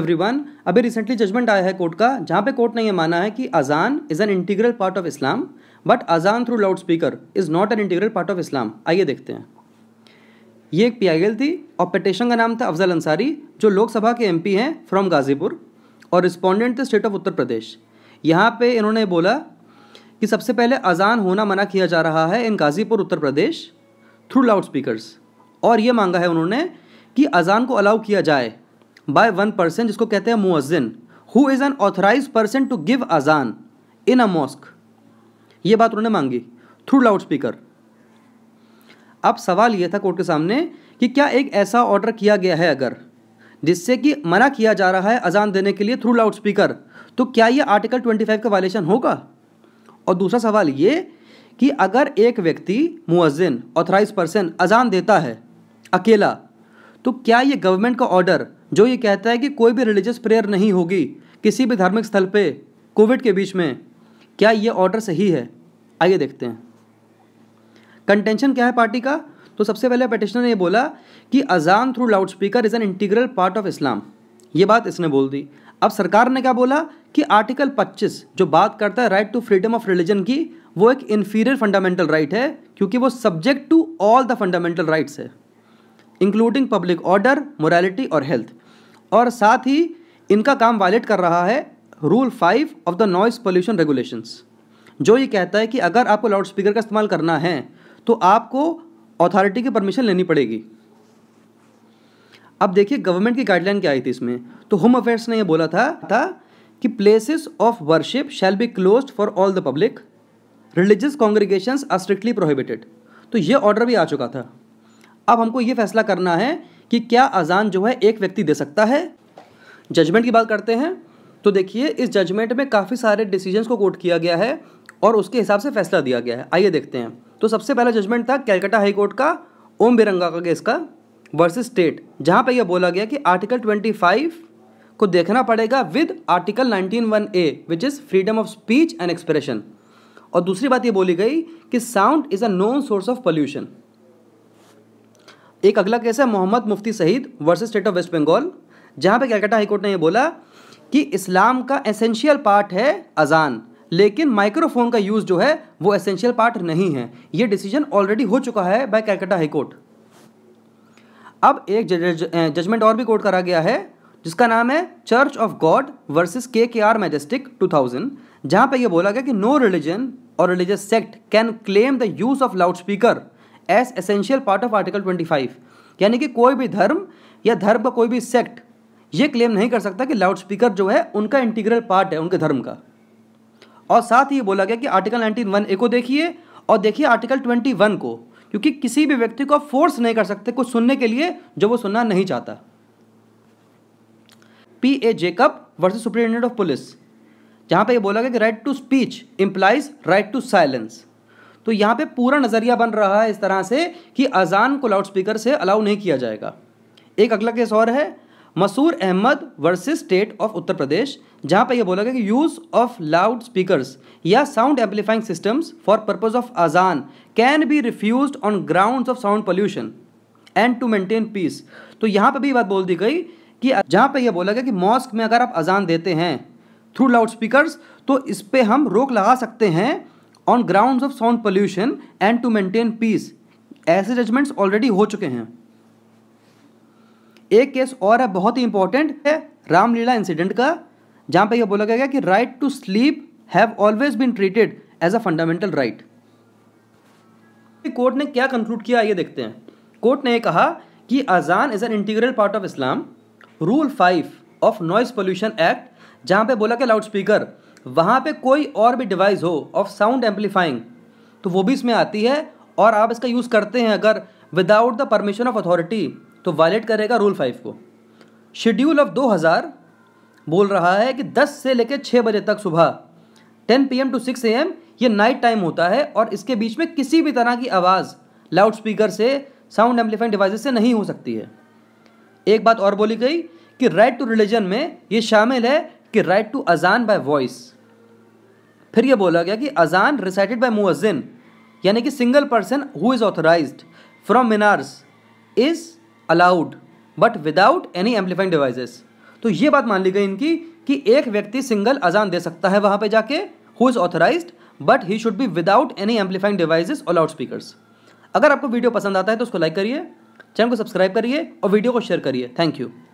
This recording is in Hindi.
एवरीवन अभी रिसेंटली जजमेंट आया है कोर्ट का जहाँ पे कोर्ट ने यह माना है कि अजान is an integral part of Islam but अजान through loudspeaker is not an integral part of Islam आइए देखते हैं ये एक पीआईएल थी और पटिशन का नाम था अफजल अंसारी जो लोकसभा के एमपी हैं फ्रॉम गाजीपुर और रिस्पॉन्डेंट थे स्टेट ऑफ उत्तर प्रदेश यहाँ पे इन्होंने बोला कि सबसे पहले अजान होना मना किया जा रहा है in Ghazipur Uttar Pradesh through loudspeaker और ये मांगा है उन्होंने कि अजान को अलाउ किया जाए बाय वन पर्सन जिसको कहते हैं मुअज्जिन who is an authorise person to give अजान इन अ मॉस्क ये बात उन्होंने मांगी थ्रू लाउड स्पीकर अब सवाल यह था कोर्ट के सामने कि क्या एक ऐसा ऑर्डर किया गया है अगर जिससे कि मना किया जा रहा है अजान देने के लिए थ्रू लाउड स्पीकर तो क्या यह आर्टिकल 25 का वायलेशन होगा और दूसरा सवाल ये कि अगर एक व्यक्ति मुअज्जिन ऑथराइज पर्सन अजान देता है अकेला तो क्या यह गवर्नमेंट का ऑर्डर जो ये कहता है कि कोई भी रिलीजियस प्रेयर नहीं होगी किसी भी धार्मिक स्थल पे कोविड के बीच में क्या ये ऑर्डर सही है आइए देखते हैं कंटेंशन क्या है पार्टी का तो सबसे पहले पटिशनर ने बोला कि अजान through loudspeaker is an integral part of Islam ये बात इसने बोल दी अब सरकार ने क्या बोला कि आर्टिकल 25 जो बात करता है right to freedom of religion की वो एक इन्फीरियर फंडामेंटल राइट है क्योंकि वो subject to all the fundamental rights है इंक्लूडिंग पब्लिक ऑर्डर मोरालिटी और हेल्थ और साथ ही इनका काम वायलेट कर रहा है rule five of the noise pollution regulations जो ये कहता है कि अगर आपको लाउड स्पीकर का इस्तेमाल करना है तो आपको अथॉरिटी की परमिशन लेनी पड़ेगी अब देखिए गवर्नमेंट की गाइडलाइन क्या आई थी इसमें तो होम अफेयर्स ने यह बोला था, था कि places of worship shall be close for all the public religious congregation are strictly prohibited तो ये ऑर्डर भी आ चुका था अब हमको ये फैसला करना है कि क्या अजान जो है एक व्यक्ति दे सकता है जजमेंट की बात करते हैं तो देखिए इस जजमेंट में काफ़ी सारे डिसीजन को कोट किया गया है और उसके हिसाब से फैसला दिया गया है आइए देखते हैं तो सबसे पहला जजमेंट था कैलकाटा हाई कोर्ट का ओम बिरंगा का केस का वर्सेस स्टेट जहाँ पर यह बोला गया कि आर्टिकल ट्वेंटी फाइव को देखना पड़ेगा with article nineteen one a which is freedom of speech and expression और दूसरी बात यह बोली गई कि sound is a known source of pollution एक अगला केस है Mohammed Mufti Sayeed versus state of West Bengal जहाँ पे कलकत्ता हाईकोर्ट ने यह बोला कि इस्लाम का एसेंशियल पार्ट है अजान लेकिन माइक्रोफोन का यूज़ जो है वो एसेंशियल पार्ट नहीं है ये डिसीजन ऑलरेडी हो चुका है बाय कलकत्ता हाईकोर्ट अब एक जजमेंट और भी कोर्ट करा गया है जिसका नाम है चर्च ऑफ गॉड वर्सेस के के आर मैजेस्टिक टू थाउजेंड जहाँ पर यह बोला गया कि नो रिलीजन और religious sect can claim the use of loud speaker as essential part of article 25 यानी कि कोई भी धर्म या धर्म का कोई भी सेक्ट ये क्लेम नहीं कर सकता कि लाउड स्पीकर जो है उनका इंटीग्रल पार्ट है उनके धर्म का और साथ ही ये बोला गया कि आर्टिकल नाइनटीन वन ए को देखिए और देखिए आर्टिकल ट्वेंटी वन को क्योंकि किसी भी व्यक्ति को आप फोर्स नहीं कर सकते कुछ सुनने के लिए जो वो सुनना नहीं चाहता P A Jacob versus superintendent of police जहाँ पे ये बोला गया कि right to speech implies right to silence तो यहाँ पे पूरा नज़रिया बन रहा है इस तरह से कि अजान को लाउडस्पीकर से अलाउ नहीं किया जाएगा एक अगला केस और है Masoor Ahmad versus state of Uttar Pradesh जहाँ पर यह बोला गया कि यूज़ ऑफ लाउड स्पीकर्स या sound amplifying systems for purpose of azaan can be refuse on ground of sound pollution and to maintain peace तो यहाँ पर भी बात बोल दी गई कि जहाँ पर यह बोला गया कि मॉस्क में अगर आप अजान देते हैं थ्रू लाउड स्पीकर तो इस पर हम रोक लगा सकते हैं on ground of sound pollution and to maintain peace ऐसे जजमेंट्स ऑलरेडी हो चुके हैं एक केस और है बहुत ही इंपॉर्टेंट है रामलीला इंसिडेंट का जहां पे यह बोला गया कि right to sleep have always been treated as a fundamental right court ने क्या कंक्लूड किया ये देखते हैं कोर्ट ने कहा कि azaan is an integral part of Islam rule five of noise pollution act जहां पे बोला कि लाउड स्पीकर वहाँ पे कोई और भी डिवाइस हो ऑफ साउंड एम्पलीफाइंग तो वो भी इसमें आती है और आप इसका यूज़ करते हैं अगर without the permission of authority तो वायलेट करेगा रूल फाइव को शेड्यूल ऑफ दो हज़ार बोल रहा है कि दस से लेकर छः बजे तक सुबह ten P M to six A M ये नाइट टाइम होता है और इसके बीच में किसी भी तरह की आवाज़ लाउड स्पीकर से साउंड एम्पलीफाइंग डिवाइसेस से नहीं हो सकती है एक बात और बोली गई कि राइट टू रिलीजन में ये शामिल है कि right to azaan by voice फिर यह बोला गया कि अजान रिसाइटेड बाय मुअजिन यानी कि single person who is authorise from minars is allowed but without any amplifying devices तो ये बात मान ली गई इनकी कि एक व्यक्ति सिंगल अजान दे सकता है वहाँ पे जाके who is authorise but he should be without any amplifying devices और लाउड स्पीकर्स अगर आपको वीडियो पसंद आता है तो उसको लाइक करिए चैनल को सब्सक्राइब करिए और वीडियो को शेयर करिए थैंक यू